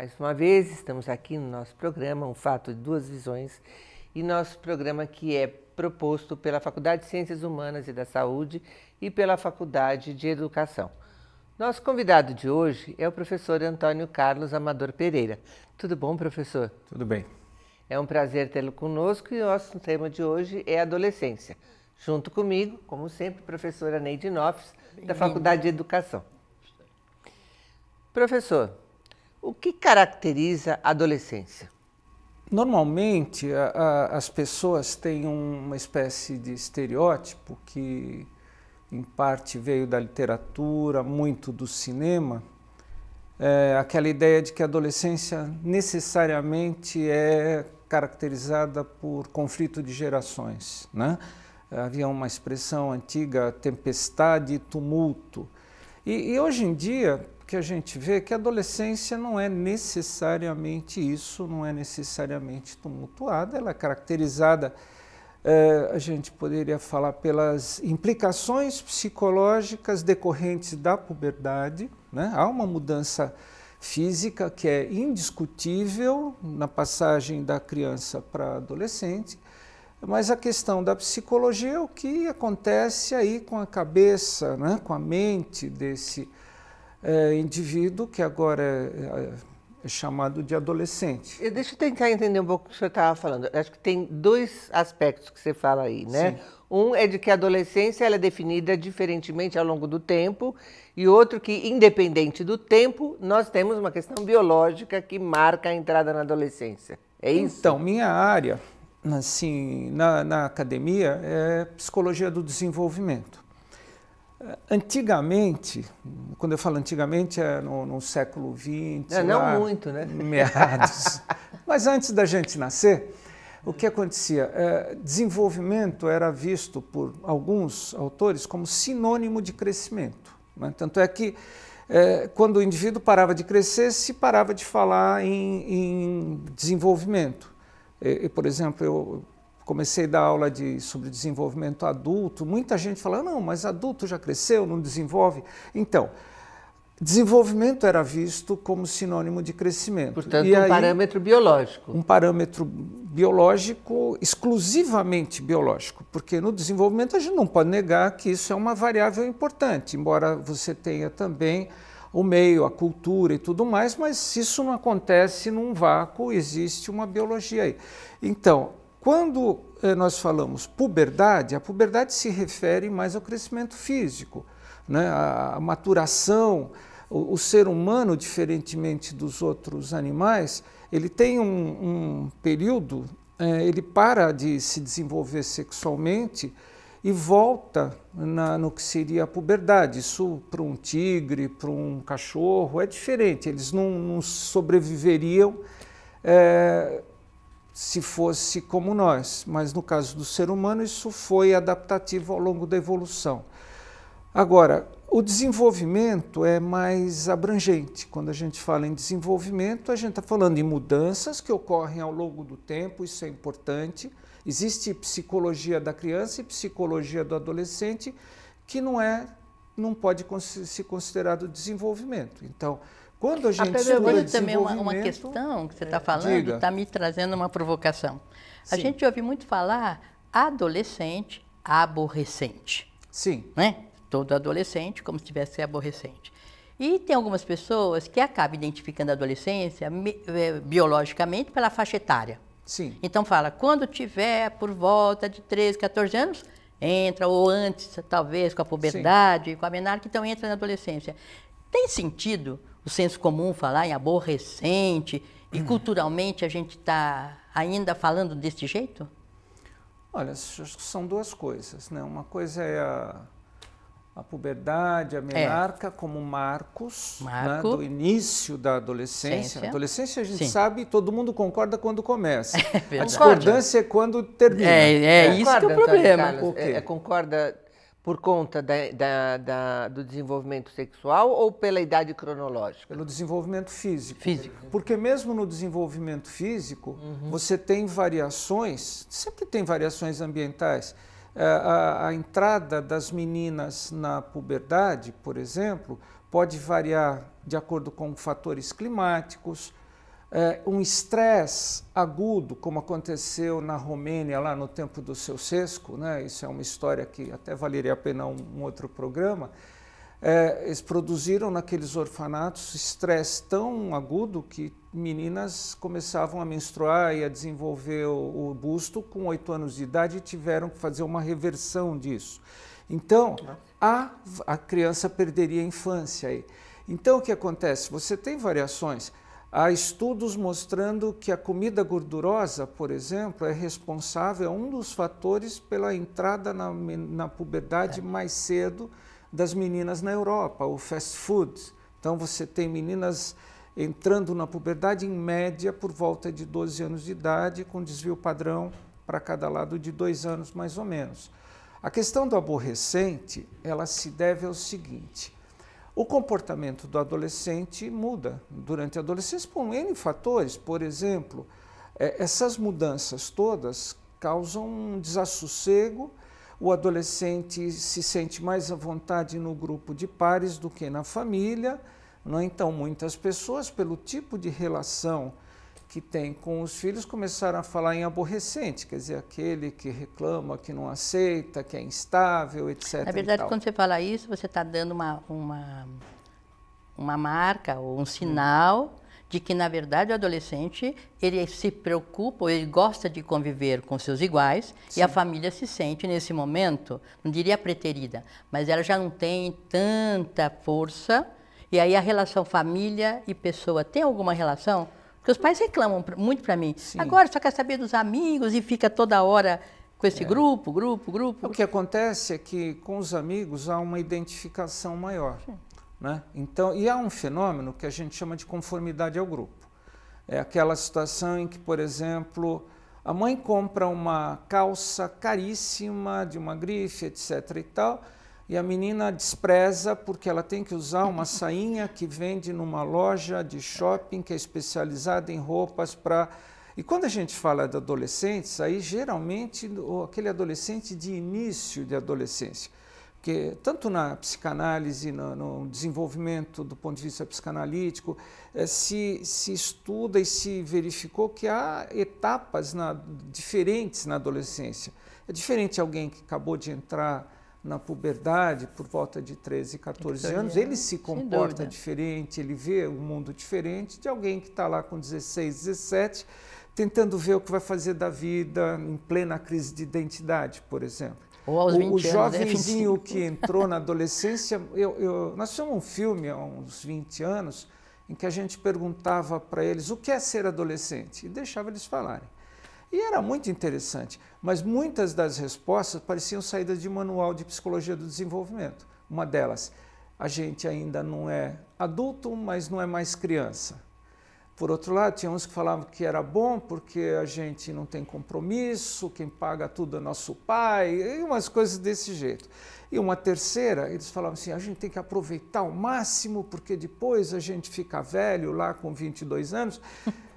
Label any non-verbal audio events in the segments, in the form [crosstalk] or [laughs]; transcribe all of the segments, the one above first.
mais uma vez, estamos aqui no nosso programa, um fato de duas visões, e nosso programa que é proposto pela Faculdade de Ciências Humanas e da Saúde e pela Faculdade de Educação. Nosso convidado de hoje é o professor Antônio Carlos Amador Pereira. Tudo bom, professor? Tudo bem. É um prazer tê-lo conosco e o nosso tema de hoje é adolescência. Junto comigo, como sempre, professora Neide Noffes, da Faculdade de Educação. Professor, o que caracteriza a adolescência? Normalmente, a, a, as pessoas têm uma espécie de estereótipo que, em parte, veio da literatura, muito do cinema. É, aquela ideia de que a adolescência necessariamente é caracterizada por conflito de gerações. Né? Havia uma expressão antiga, tempestade e tumulto. E, e hoje em dia, que a gente vê é que a adolescência não é necessariamente isso, não é necessariamente tumultuada, ela é caracterizada, eh, a gente poderia falar, pelas implicações psicológicas decorrentes da puberdade. Né? Há uma mudança física que é indiscutível na passagem da criança para adolescente, mas a questão da psicologia é o que acontece aí com a cabeça, né? com a mente desse adolescente é, indivíduo que agora é, é chamado de adolescente. Eu, deixa eu tentar entender um pouco o que o senhor estava falando. Acho que tem dois aspectos que você fala aí, né? Sim. Um é de que a adolescência ela é definida diferentemente ao longo do tempo, e outro que, independente do tempo, nós temos uma questão biológica que marca a entrada na adolescência. É isso? Então, minha área, assim, na, na academia, é psicologia do desenvolvimento. Antigamente, quando eu falo antigamente, é no, no século XX. É, não lá, muito, né? Meados. [laughs] Mas antes da gente nascer, o que acontecia? É, desenvolvimento era visto por alguns autores como sinônimo de crescimento. Né? Tanto é que é, quando o indivíduo parava de crescer, se parava de falar em, em desenvolvimento. E, por exemplo, eu comecei a dar aula de, sobre desenvolvimento adulto, muita gente fala, não, mas adulto já cresceu, não desenvolve. Então, desenvolvimento era visto como sinônimo de crescimento. Portanto, e um aí, parâmetro biológico. Um parâmetro biológico, exclusivamente biológico, porque no desenvolvimento a gente não pode negar que isso é uma variável importante, embora você tenha também o meio, a cultura e tudo mais, mas isso não acontece num vácuo, existe uma biologia aí. Então, quando eh, nós falamos puberdade, a puberdade se refere mais ao crescimento físico, né? a, a maturação. O, o, ser humano, diferentemente dos outros animais, ele tem um, um período, eh, ele para de se desenvolver sexualmente e volta na, no que seria a puberdade. Isso para um tigre, para um cachorro, é diferente. Eles não, não sobreviveriam. Eh, se fosse como nós, mas no caso do ser humano, isso foi adaptativo ao longo da evolução. Agora, o desenvolvimento é mais abrangente. Quando a gente fala em desenvolvimento, a gente está falando em mudanças que ocorrem ao longo do tempo, isso é importante. Existe psicologia da criança e psicologia do adolescente que não é, não pode se considerar desenvolvimento. Então, quando a gente a estuda também é uma, uma questão que você está é. falando está me trazendo uma provocação. Sim. A gente ouve muito falar adolescente, aborrecente. Sim. Né? Todo adolescente, como se tivesse aborrecente. E tem algumas pessoas que acabam identificando a adolescência eh, biologicamente pela faixa etária. Sim. Então fala, quando tiver por volta de 13, 14 anos, entra, ou antes, talvez, com a puberdade, Sim. com a menarca, então entra na adolescência. Tem sentido o senso comum falar em aborrecente, e hum. culturalmente a gente está ainda falando desse jeito? Olha, são duas coisas. Né? Uma coisa é a, a puberdade, a é. menarca, é. como marcos né? Marco. né, do início da adolescência. A adolescência, a gente Sim. sabe, todo mundo concorda quando começa. [laughs] É a discordância é quando termina. É, é isso que é o problema. Carlos, o é, é, concorda por conta da, da, da, do desenvolvimento sexual ou pela idade cronológica? Pelo desenvolvimento físico. Físico. Porque mesmo no desenvolvimento físico, uhum. você tem variações, sempre tem variações ambientais. É, a, a, entrada das meninas na puberdade, por exemplo, pode variar de acordo com fatores climáticos, é, um estresse agudo, como aconteceu na Romênia lá no tempo do seu Sesco, né? isso é uma história que até valeria a pena um, um outro programa, é, eles produziram naqueles orfanatos estresse tão agudo que meninas começavam a menstruar e a desenvolver o, o busto com oito anos de idade e tiveram que fazer uma reversão disso. Então, a, a criança perderia a infância aí. Então, o que acontece? Você tem variações. Há estudos mostrando que a comida gordurosa, por exemplo, é responsável, é um dos fatores pela entrada na, na puberdade é. mais cedo das meninas na Europa, o fast food. Então você tem meninas entrando na puberdade em média por volta de 12 anos de idade, com desvio padrão para cada lado de dois anos mais ou menos. A questão do aborrecente, ela se deve ao seguinte: o comportamento do adolescente muda durante a adolescência por N fatores. Por exemplo, é, essas mudanças todas causam um desassossego, o adolescente se sente mais à vontade no grupo de pares do que na família. É? Então, muitas pessoas, pelo tipo de relação que tem com os filhos começaram a falar em aborrecente, quer dizer, aquele que reclama, que não aceita, que é instável, etc. Na verdade, quando você fala isso, você está dando uma, uma, uma marca ou um hum. sinal hum. de que, na verdade, o adolescente ele se preocupa, ou ele gosta de conviver com seus iguais Sim. e a família se sente, nesse momento, não diria preterida, mas ela já não tem tanta força. E aí a relação família e pessoa tem alguma relação? Porque os pais reclamam muito para mim. Sim. Agora só quer saber dos amigos e fica toda hora com esse é. grupo, grupo, grupo. O que acontece é que com os amigos há uma identificação maior. Né? Então, e há um fenômeno que a gente chama de conformidade ao grupo. É aquela situação em que, por exemplo, a mãe compra uma calça caríssima de uma grife, etc. e tal, e a menina despreza porque ela tem que usar uma sainha que vende numa loja de shopping que é especializada em roupas para. E quando a gente fala de adolescentes, aí geralmente aquele adolescente de início de adolescência. Porque tanto na psicanálise, no, no desenvolvimento do ponto de vista psicanalítico, eh, se, se estuda e se verificou que há etapas na, diferentes na adolescência. É diferente alguém que acabou de entrar na puberdade, por volta de 13, 14 anos, ele se comporta diferente, ele vê o um mundo diferente de alguém que está lá com 16, 17, tentando ver o que vai fazer da vida em plena crise de identidade, por exemplo. Ou aos 20 o, jovemzinho é jovenzinho é que entrou na adolescência, eu, eu, nós fizemos um filme há uns 20 anos em que a gente perguntava para eles o que é ser adolescente e deixava eles falarem. E era muito interessante, mas muitas das respostas pareciam saídas de manual de psicologia do desenvolvimento. Uma delas, a gente ainda não é adulto, mas não é mais criança. Por outro lado, tinha uns que falavam que era bom porque a gente não tem compromisso, quem paga tudo é nosso pai, e umas coisas desse jeito. E uma terceira, eles falavam assim: a gente tem que aproveitar ao máximo porque depois a gente fica velho lá com 22 anos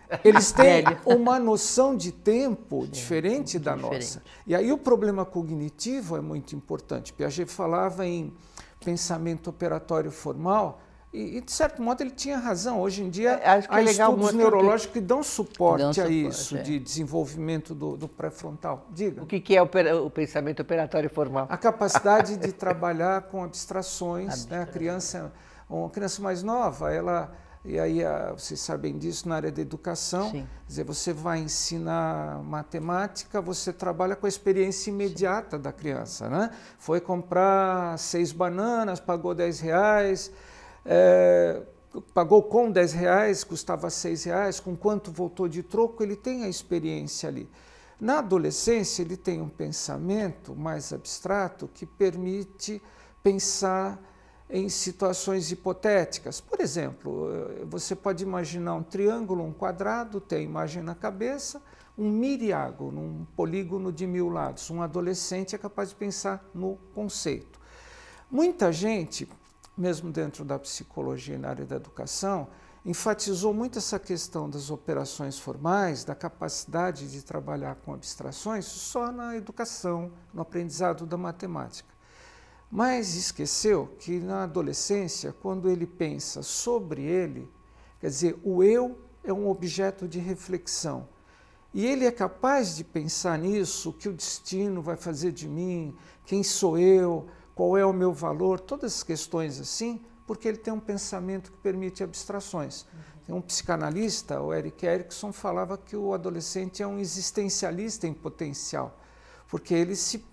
[laughs] Eles têm uma noção de tempo é, diferente da diferente. nossa. E aí o problema cognitivo é muito importante. Piaget falava em pensamento operatório formal. E, e de certo modo, ele tinha razão. Hoje em dia, é, é há é estudos neurológicos que... dão suporte dão a isso, é. de desenvolvimento do, do pré-frontal. Diga. O que, que é o, o, pensamento operatório formal? A capacidade de trabalhar com abstrações. [laughs] Né? A criança, uma criança mais nova, ela e aí, a, ah, vocês sabem disso, na área da educação, dizer, você vai ensinar matemática, você trabalha com a experiência imediata Sim. da criança, né? Foi comprar seis bananas, pagou dez reais, é, pagou com dez reais, custava seis reais, com quanto voltou de troco, ele tem a experiência ali. Na adolescência, ele tem um pensamento mais abstrato que permite pensar em situações hipotéticas. Por exemplo, eh, você pode imaginar um triângulo, um quadrado, ter a imagem na cabeça, um miriágono, um polígono de mil lados. Um adolescente é capaz de pensar no conceito. Muita gente, mesmo dentro da psicologia e na área da educação, enfatizou muito essa questão das operações formais, da capacidade de trabalhar com abstrações, só na educação, no aprendizado da matemática. Mas esqueceu que na adolescência, quando ele pensa sobre ele, quer dizer, o eu é um objeto de reflexão. E ele é capaz de pensar nisso, o que o destino vai fazer de mim, quem sou eu, qual é o meu valor, todas as questões assim, porque ele tem um pensamento que permite abstrações. Uhum. Um psicanalista, o Eric Erickson, falava que o adolescente é um existencialista em potencial, porque ele se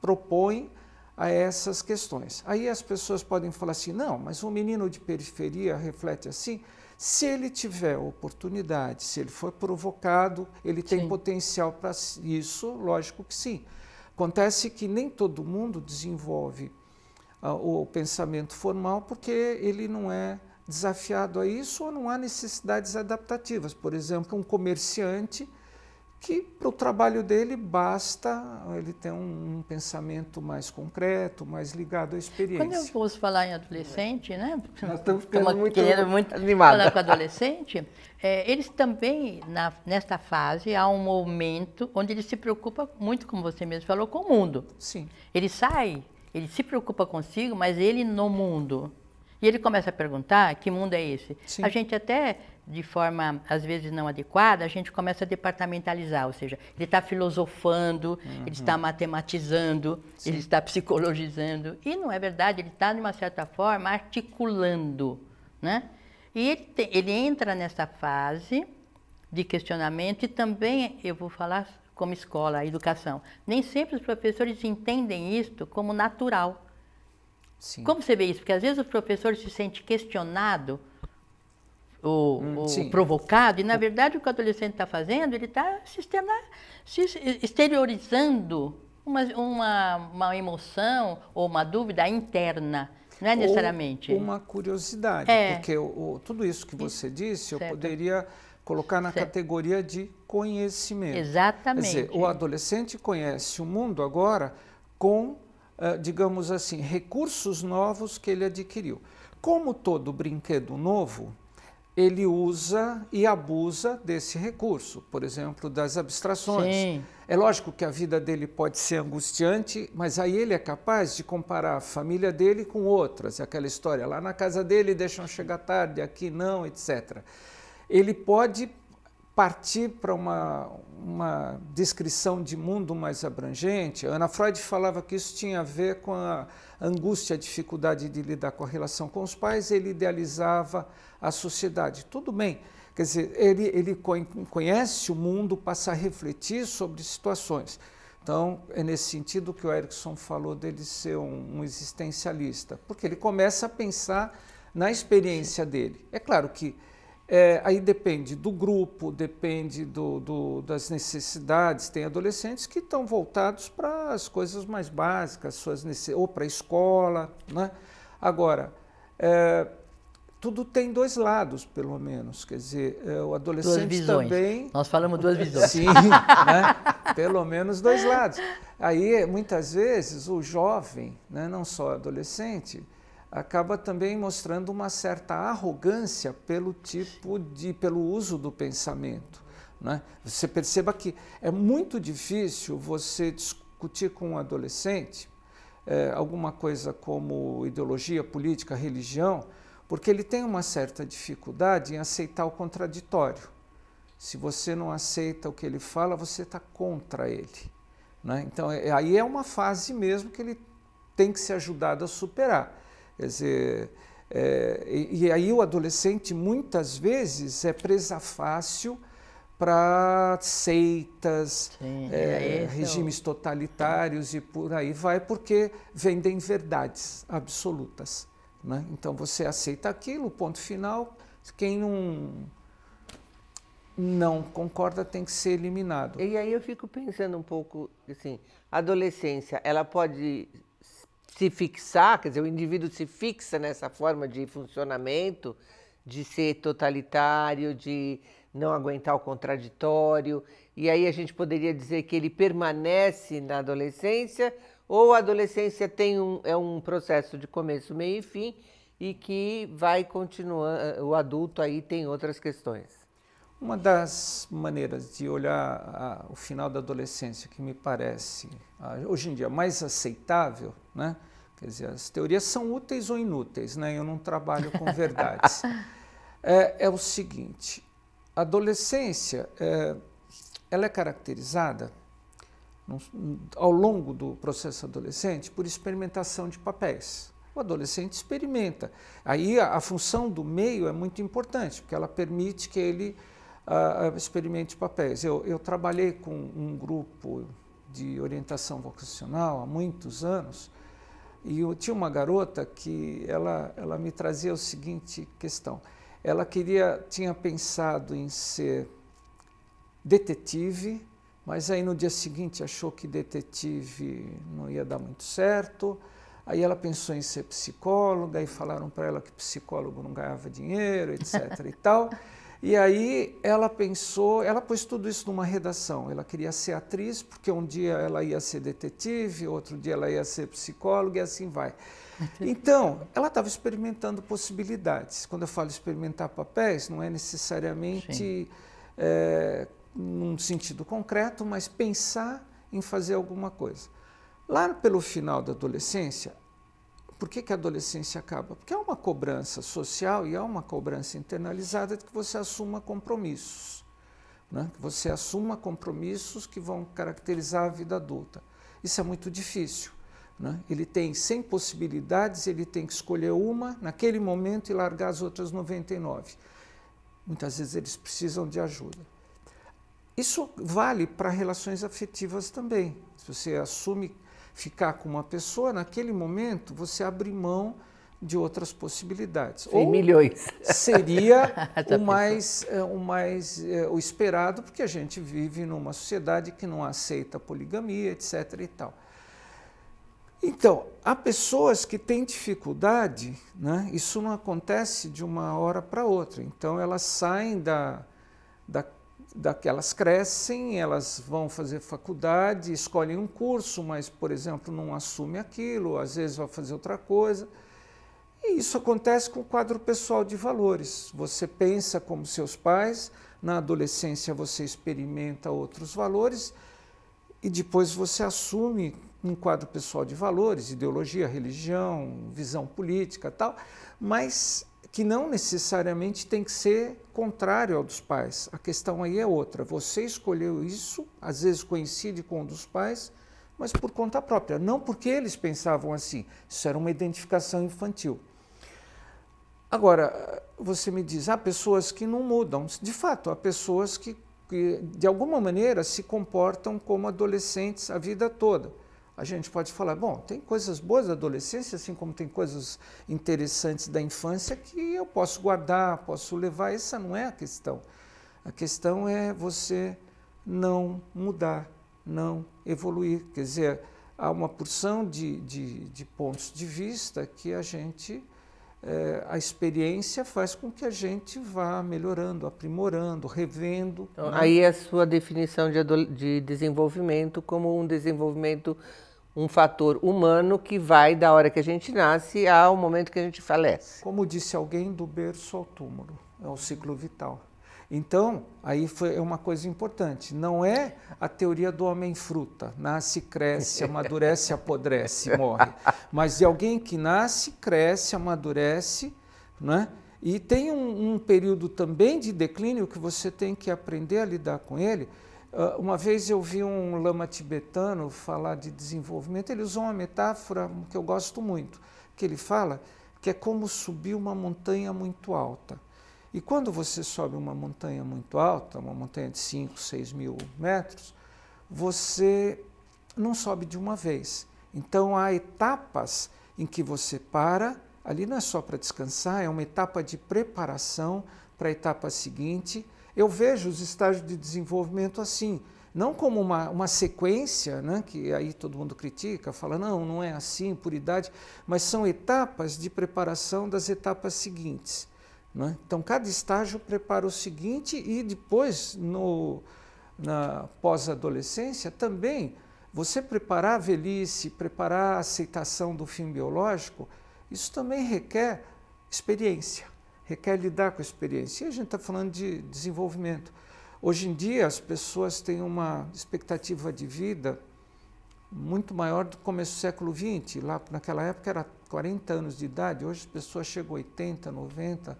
propõe a essas questões. Aí as pessoas podem falar assim: não, mas um menino de periferia reflete assim. Se ele tiver oportunidade, se ele for provocado, ele tem potencial para isso? Lógico que sim. Acontece que nem todo mundo desenvolve ah, o pensamento formal porque ele não é desafiado a isso ou não há necessidades adaptativas. Por exemplo, um comerciante que para o trabalho dele basta ele ter um, um, pensamento mais concreto, mais ligado à experiência. Quando eu fosse falar em adolescente, né? Nós estamos ficando muito, muito animada. Falar com adolescente, é, eles também, na, nesta fase, há um momento onde ele se preocupa muito, como você mesmo falou, com o mundo. Sim. Ele sai, ele se preocupa consigo, mas ele no mundo. E ele começa a perguntar que mundo é esse. Sim. A gente até de forma às vezes não adequada, a gente começa a departamentalizar, ou seja, ele está filosofando, uhum. ele está matematizando, Sim. ele está psicologizando, e não é verdade, ele está, de uma certa forma, articulando. Né? E ele, te, ele entra nessa fase de questionamento e também, eu vou falar como escola, educação, nem sempre os professores entendem isto como natural. Sim. Como você vê isso? Porque às vezes o professor se sente questionado ou, hum, ou provocado, e na verdade o que o adolescente está fazendo, ele está se, se, exteriorizando uma, uma, uma emoção ou uma dúvida interna. Não é necessariamente. Ou uma curiosidade, é. porque o, o, tudo isso que você disse, certo. eu poderia colocar na certo. categoria de conhecimento. Exatamente. Quer dizer, o adolescente conhece o mundo agora com ah, digamos assim, recursos novos que ele adquiriu. Como todo brinquedo novo, ele usa e abusa desse recurso, por exemplo, das abstrações. Sim. É lógico que a vida dele pode ser angustiante, mas aí ele é capaz de comparar a família dele com outras, é aquela história lá na casa dele deixam chegar tarde, aqui não, etc. Ele pode partir para uma, uma descrição de mundo mais abrangente, Ana Freud falava que isso tinha a ver com a angústia, a dificuldade de lidar com a relação com os pais, ele idealizava a sociedade. Tudo bem, quer dizer, ele, ele conhece o mundo, passa a refletir sobre situações. Então, é nesse sentido que o Erickson falou dele ser um, um existencialista, porque ele começa a pensar na experiência dele. É claro que é, aí depende do grupo, depende do, do, das necessidades. Tem adolescentes que estão voltados para as coisas mais básicas, suas ou para a escola. Né? Agora, é, tudo tem dois lados, pelo menos. Quer dizer, é, o adolescente também. Nós falamos duas visões. Sim, [laughs] né? pelo menos dois lados. Aí, muitas vezes, o jovem, né, não só adolescente, acaba também mostrando uma certa arrogância pelo tipo de pelo uso do pensamento. Né? Você perceba que é muito difícil você discutir com um adolescente é, alguma coisa como ideologia política, religião, porque ele tem uma certa dificuldade em aceitar o contraditório. Se você não aceita o que ele fala, você está contra ele. Né? Então, é, aí é uma fase mesmo que ele tem que ser ajudado a superar Quer dizer, é, e, e aí o adolescente muitas vezes é presa fácil para seitas, Sim, é, é regimes totalitários e por aí vai, porque vendem verdades absolutas. Né? Então você aceita aquilo, ponto final. Quem não, não concorda tem que ser eliminado. E aí eu fico pensando um pouco assim, a adolescência, ela pode se fixar, quer dizer, o indivíduo se fixa nessa forma de funcionamento, de ser totalitário, de não aguentar o contraditório, e aí a gente poderia dizer que ele permanece na adolescência, ou a adolescência tem um, é um processo de começo, meio e fim, e que vai continuar, o adulto aí tem outras questões. Uma das maneiras de olhar a, o final da adolescência que me parece a, ah, hoje em dia mais aceitável né? Quer dizer, as teorias são úteis ou inúteis, né? eu não trabalho com verdades. [laughs] é, é, o seguinte, a adolescência é, ela é caracterizada ao longo do processo adolescente por experimentação de papéis. O adolescente experimenta. Aí a, a função do meio é muito importante, porque ela permite que ele uh, experimente papéis. Eu, eu trabalhei com um grupo de orientação vocacional há muitos anos, e eu tinha uma garota que ela, ela me trazia a seguinte questão. Ela queria, tinha pensado em ser detetive, mas aí no dia seguinte achou que detetive não ia dar muito certo. Aí ela pensou em ser psicóloga e falaram para ela que psicólogo não ganhava dinheiro, etc e tal. [laughs] E aí ela pensou, ela pôs tudo isso numa redação. Ela queria ser atriz, porque um dia ela ia ser detetive, outro dia ela ia ser psicóloga e assim vai. Então, ela estava experimentando possibilidades. Quando eu falo experimentar papéis, não é necessariamente é, num sentido concreto, mas pensar em fazer alguma coisa. Lá pelo final da adolescência, por que, que a adolescência acaba? Porque há uma cobrança social e há uma cobrança internalizada de que você assuma compromissos. Né? Que você assuma compromissos que vão caracterizar a vida adulta. Isso é muito difícil. Né? Ele tem 100 possibilidades, ele tem que escolher uma naquele momento e largar as outras 99. Muitas vezes eles precisam de ajuda. Isso vale para relações afetivas também. Se você assume ficar com uma pessoa, naquele momento você abre mão de outras possibilidades. Ou milhões. [laughs] Seria é, o mais, o é, mais o esperado, porque a gente vive numa sociedade que não aceita poligamia, etc. e tal. Então, há pessoas que têm dificuldade, né? isso não acontece de uma hora para outra. Então, elas saem da, da daquelas crescem, elas vão fazer faculdade, escolhem um curso, mas, por exemplo, não assume aquilo, às vezes vai fazer outra coisa. E isso acontece com o quadro pessoal de valores. Você pensa como seus pais, na adolescência você experimenta outros valores e depois você assume um quadro pessoal de valores, ideologia, religião, visão política, tal, mas que não necessariamente tem que ser contrário ao dos pais. A questão aí é outra. Você escolheu isso, às vezes coincide com o dos pais, mas por conta própria, não porque eles pensavam assim. Isso era uma identificação infantil. Agora, você me diz, há pessoas que não mudam. De fato, há pessoas que, que de alguma maneira se comportam como adolescentes a vida toda a gente pode falar, bom, tem coisas boas da adolescência, assim como tem coisas interessantes da infância que eu posso guardar, posso levar, essa não é a questão. A questão é você não mudar, não evoluir. Quer dizer, há uma porção de, de, de pontos de vista que a gente é, a experiência faz com que a gente vá melhorando, aprimorando, revendo. Então, né? Aí a sua definição de, de desenvolvimento como um desenvolvimento, um fator humano que vai da hora que a gente nasce ao momento que a gente falece. Como disse alguém, do berço ao túmulo, é o ciclo vital. Então, aí foi uma coisa importante. Não é a teoria do homem fruta, nasce, cresce, [laughs] amadurece, apodrece, morre. Mas de alguém que nasce, cresce, amadurece, né? E tem um, um período também de declínio que você tem que aprender a lidar com ele. Uh, uma vez eu vi um lama tibetano falar de desenvolvimento. Ele usou uma metáfora que eu gosto muito, que ele fala que é como subir uma montanha muito alta e quando você sobe uma montanha muito alta, uma montanha de 5, 6 mil metros, você não sobe de uma vez. Então há etapas em que você para, ali não é só para descansar, é uma etapa de preparação para a etapa seguinte. Eu vejo os estágios de desenvolvimento assim, não como uma, uma sequência, né, que aí todo mundo critica, fala, não, não é assim, por idade, mas são etapas de preparação das etapas seguintes. Né? Então, cada estágio prepara o seguinte, e depois, no, na pós-adolescência, também você preparar a velhice, preparar a aceitação do fim biológico, isso também requer experiência, requer lidar com a experiência. E a gente está falando de desenvolvimento. Hoje em dia, as pessoas têm uma expectativa de vida muito maior do começo do século XX. Lá naquela época era 40 anos de idade, hoje as pessoas chegam a 80, 90.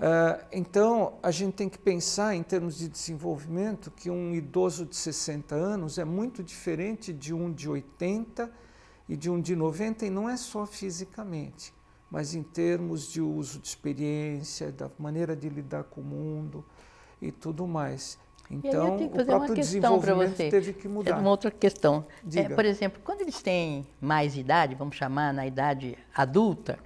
Ah, então, a gente tem que pensar em termos de desenvolvimento que um idoso de 60 anos é muito diferente de um de 80 e de um de 90, e não é só fisicamente, mas em termos de uso de experiência, da maneira de lidar com o mundo e tudo mais. Então, o próprio desenvolvimento teve que mudar. É uma outra questão. É, por exemplo, quando eles têm mais idade, vamos chamar na idade adulta,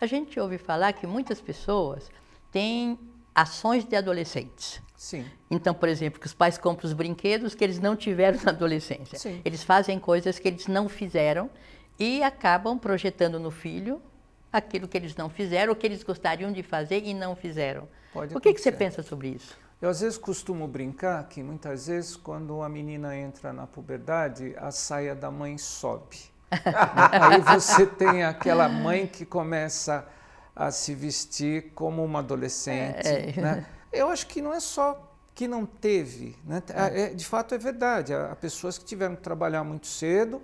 a gente ouve falar que muitas pessoas tem ações de adolescentes. Sim. Então, por exemplo, que os pais compram os brinquedos que eles não tiveram na adolescência. Sim. Eles fazem coisas que eles não fizeram e acabam projetando no filho aquilo que eles não fizeram, o que eles gostariam de fazer e não fizeram. Pode o que, que você pensa sobre isso? Eu às vezes costumo brincar que muitas vezes quando uma menina entra na puberdade, a saia da mãe sobe. [laughs] Aí você tem aquela mãe que começa a se vestir como uma adolescente. É, é, Né? Eu acho que não é só que não teve. Né? É. é, é de fato, é verdade. Há pessoas que tiveram que trabalhar muito cedo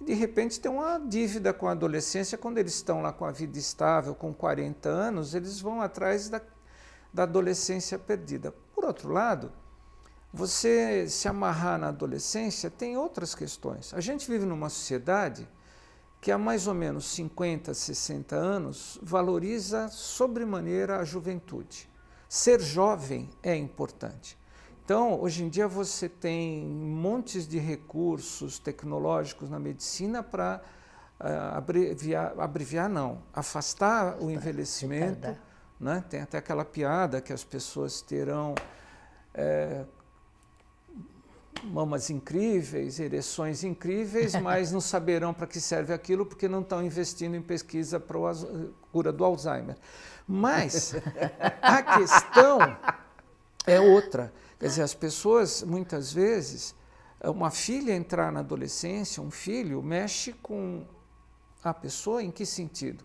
e, de repente, têm uma dívida com a adolescência. Quando eles estão lá com a vida estável, com 40 anos, eles vão atrás da, da adolescência perdida. Por outro lado, você se amarrar na adolescência tem outras questões. A gente vive numa sociedade que há mais ou menos 50, 60 anos valoriza sobremaneira a juventude. Ser jovem é importante. Então, hoje em dia você tem montes de recursos tecnológicos na medicina para uh, ah, abreviar, abreviar não, afastar o envelhecimento, né? Tem até aquela piada que as pessoas terão é, mamas incríveis, ereções incríveis, [laughs] mas não saberão para que serve aquilo porque não estão investindo em pesquisa para a cura do Alzheimer. Mas a [laughs] questão é outra. Quer dizer, as pessoas muitas vezes, uma filha entrar na adolescência, um filho, mexe com a pessoa em que sentido?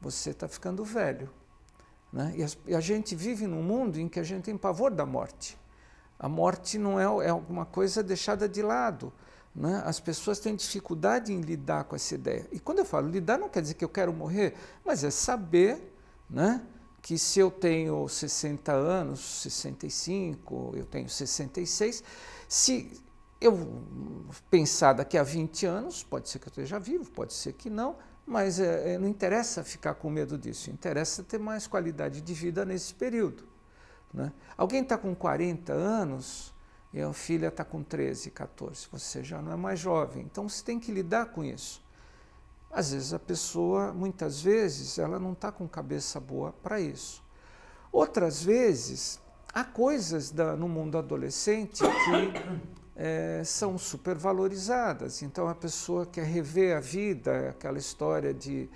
Você está ficando velho. Né? E, a gente vive num mundo em que a gente tem pavor da morte. A morte não é, é alguma coisa deixada de lado. Né? As pessoas têm dificuldade em lidar com essa ideia. E quando eu falo lidar, não quer dizer que eu quero morrer, mas é saber né, que se eu tenho 60 anos, 65, eu tenho 66, se eu pensar daqui a 20 anos, pode ser que eu esteja vivo, pode ser que não, mas é, não interessa ficar com medo disso, interessa ter mais qualidade de vida nesse período. Né? Alguém está com 40 anos e a filha está com 13, 14, você já não é mais jovem, então você tem que lidar com isso. Às vezes a pessoa, muitas vezes, ela não está com cabeça boa para isso. Outras vezes, há coisas da, no mundo adolescente que é, [coughs] são supervalorizadas. Então a pessoa quer rever a vida, aquela história de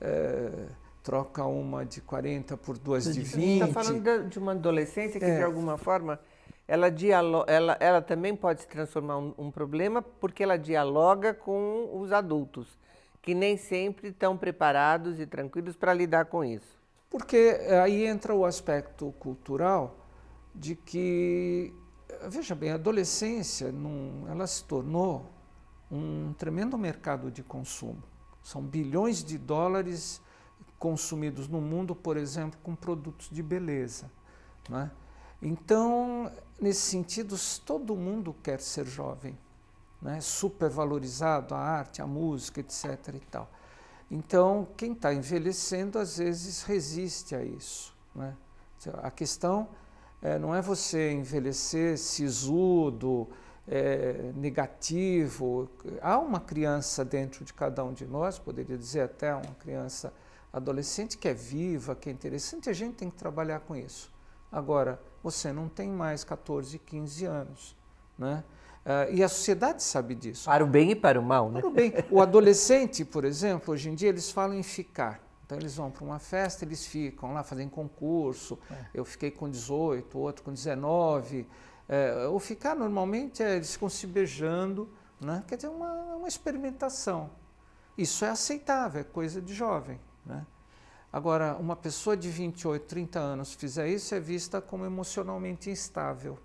é, troca uma de 40 por duas de 20. Você está falando de uma adolescência que, é. de alguma forma, ela, dialoga, ela, ela também pode se transformar um, um problema porque ela dialoga com os adultos, que nem sempre estão preparados e tranquilos para lidar com isso. Porque eh, aí entra o aspecto cultural de que, veja bem, a adolescência num, ela se tornou um tremendo mercado de consumo. São bilhões de dólares consumidos no mundo, por exemplo, com produtos de beleza. Né? Então, nesse sentido, todo mundo quer ser jovem, né? supervalorizado a arte, a música, etc. E tal. Então, quem está envelhecendo às vezes resiste a isso. Né? A questão é, não é você envelhecer sisudo, é, negativo. Há uma criança dentro de cada um de nós, poderia dizer até uma criança adolescente que é viva, que é interessante, a gente tem que trabalhar com isso. Agora, você não tem mais 14, 15 anos, né? Uh, e a sociedade sabe disso. Para o bem e para o mal, né? Para o bem. O adolescente, por exemplo, hoje em dia eles falam em ficar. Então eles vão para uma festa, eles ficam lá, fazem concurso. É. Eu fiquei com 18, outro com 19. É, o ficar normalmente é eles ficam se beijando, né? quer dizer, uma, é uma experimentação. Isso é aceitável, é coisa de jovem. Né? Agora, uma pessoa de 28, 30 anos fizer isso é vista como emocionalmente instável.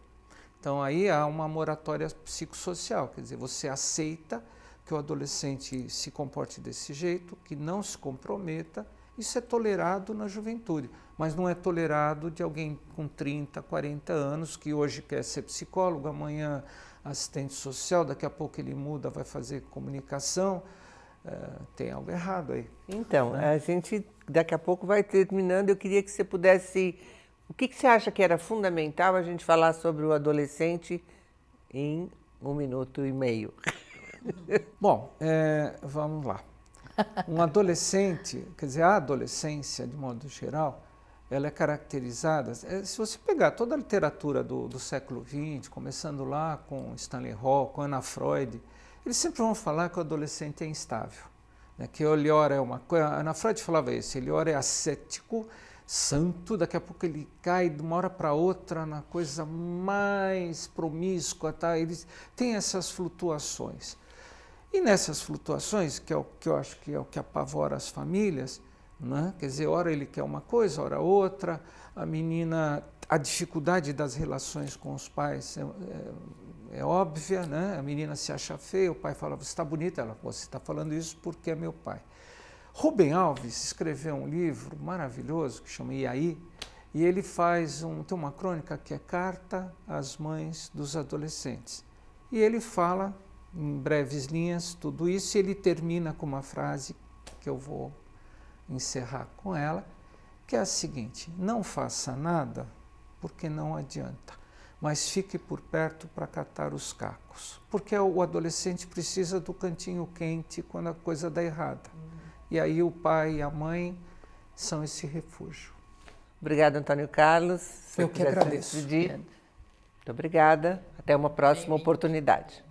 Então aí há uma moratória psicossocial, quer dizer, você aceita que o adolescente se comporte desse jeito, que não se comprometa. Isso é tolerado na juventude, mas não é tolerado de alguém com 30, 40 anos que hoje quer ser psicólogo, amanhã assistente social, daqui a pouco ele muda, vai fazer comunicação. Ah, tem algo errado aí. Então, né? a gente daqui a pouco vai terminando. Eu queria que você pudesse. O que, que você acha que era fundamental a gente falar sobre o adolescente em um minuto e meio? [laughs] Bom, é, vamos lá. Um adolescente, quer dizer, a adolescência, de modo geral, ela é caracterizada. É, se você pegar toda a literatura do, do século XX, começando lá com Stanley Hall, com Anna Freud, eles sempre vão falar que o adolescente é instável, né? que ele ora é uma coisa. Ana Freud falava isso, ele ora é ascético, santo, daqui a pouco ele cai de uma hora para outra na coisa mais promíscua, tá? ele tem essas flutuações. E nessas flutuações, que é o que eu acho que é o que apavora as famílias, né? quer dizer, ora ele quer uma coisa, ora outra, a menina, a dificuldade das relações com os pais é, é é óbvia, né? A menina se acha feia, o pai fala, você está bonita. Ela, você está falando isso porque é meu pai. Rubem Alves escreveu um livro maravilhoso que chama Iaí, e ele faz um, tem uma crônica que é Carta às Mães dos Adolescentes. E ele fala, em breves linhas, tudo isso, e ele termina com uma frase que eu vou encerrar com ela, que é a seguinte: Não faça nada porque não adianta mas fique por perto para catar os cacos. Porque o adolescente precisa do cantinho quente quando a coisa dá errada. Uhum. E aí o pai e a mãe são esse refúgio. Obrigada, Antônio Carlos. Eu que agradeço. Muito obrigada. Até uma próxima oportunidade.